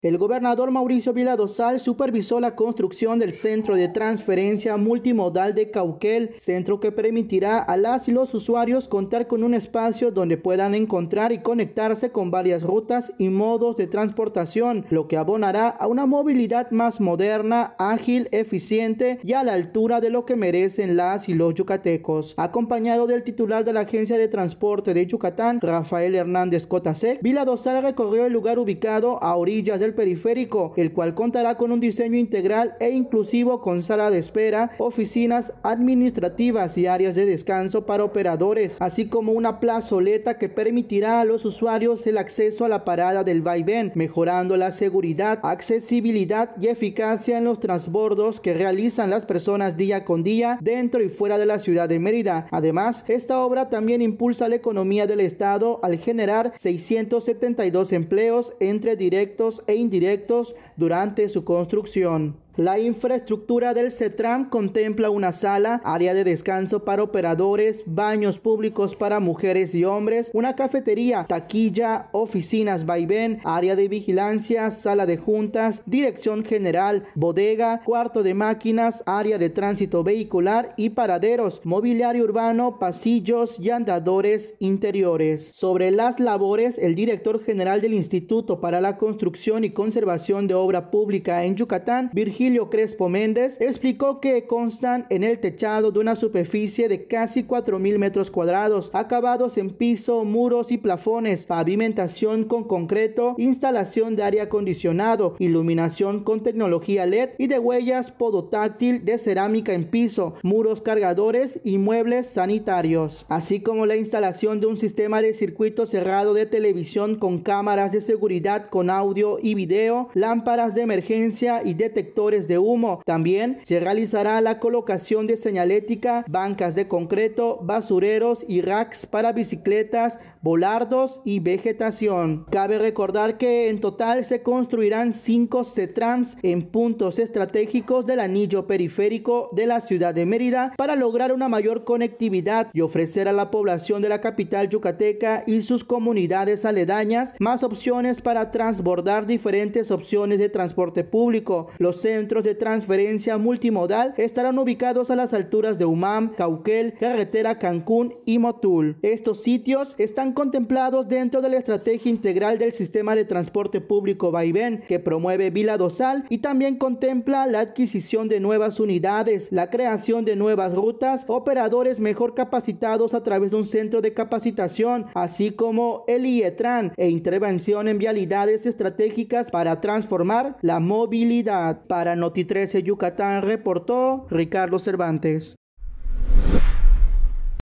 El gobernador Mauricio Vila Dosal supervisó la construcción del Centro de Transferencia Multimodal de Cauquel, centro que permitirá a las y los usuarios contar con un espacio donde puedan encontrar y conectarse con varias rutas y modos de transportación, lo que abonará a una movilidad más moderna, ágil, eficiente y a la altura de lo que merecen las y los yucatecos. Acompañado del titular de la Agencia de Transporte de Yucatán, Rafael Hernández Cotasec, Vila Dosal recorrió el lugar ubicado a orillas del periférico, el cual contará con un diseño integral e inclusivo con sala de espera, oficinas administrativas y áreas de descanso para operadores, así como una plazoleta que permitirá a los usuarios el acceso a la parada del vaivén, mejorando la seguridad, accesibilidad y eficacia en los transbordos que realizan las personas día con día dentro y fuera de la ciudad de Mérida. Además, esta obra también impulsa la economía del Estado al generar 672 empleos entre directos e indirectos durante su construcción. La infraestructura del CETRAM contempla una sala, área de descanso para operadores, baños públicos para mujeres y hombres, una cafetería, taquilla, oficinas vaivén, área de vigilancia, sala de juntas, dirección general, bodega, cuarto de máquinas, área de tránsito vehicular y paraderos, mobiliario urbano, pasillos y andadores interiores. Sobre las labores, el director general del Instituto para la Construcción y Conservación de Obra Pública en Yucatán, Virgilio Emilio Crespo Méndez, explicó que constan en el techado de una superficie de casi 4.000 metros cuadrados, acabados en piso, muros y plafones, pavimentación con concreto, instalación de aire acondicionado, iluminación con tecnología LED y de huellas podotáctil de cerámica en piso, muros cargadores y muebles sanitarios, así como la instalación de un sistema de circuito cerrado de televisión con cámaras de seguridad con audio y video, lámparas de emergencia y detectores de humo. También se realizará la colocación de señalética, bancas de concreto, basureros y racks para bicicletas, volardos y vegetación. Cabe recordar que en total se construirán cinco CETRAMs en puntos estratégicos del anillo periférico de la ciudad de Mérida para lograr una mayor conectividad y ofrecer a la población de la capital yucateca y sus comunidades aledañas más opciones para transbordar diferentes opciones de transporte público. Los centros centros de transferencia multimodal estarán ubicados a las alturas de Humam, Cauquel, Carretera Cancún y Motul. Estos sitios están contemplados dentro de la estrategia integral del sistema de transporte público Vaivén que promueve Vila Dosal y también contempla la adquisición de nuevas unidades, la creación de nuevas rutas, operadores mejor capacitados a través de un centro de capacitación, así como el IETRAN e intervención en vialidades estratégicas para transformar la movilidad. Para la Noti 13 Yucatán reportó Ricardo Cervantes.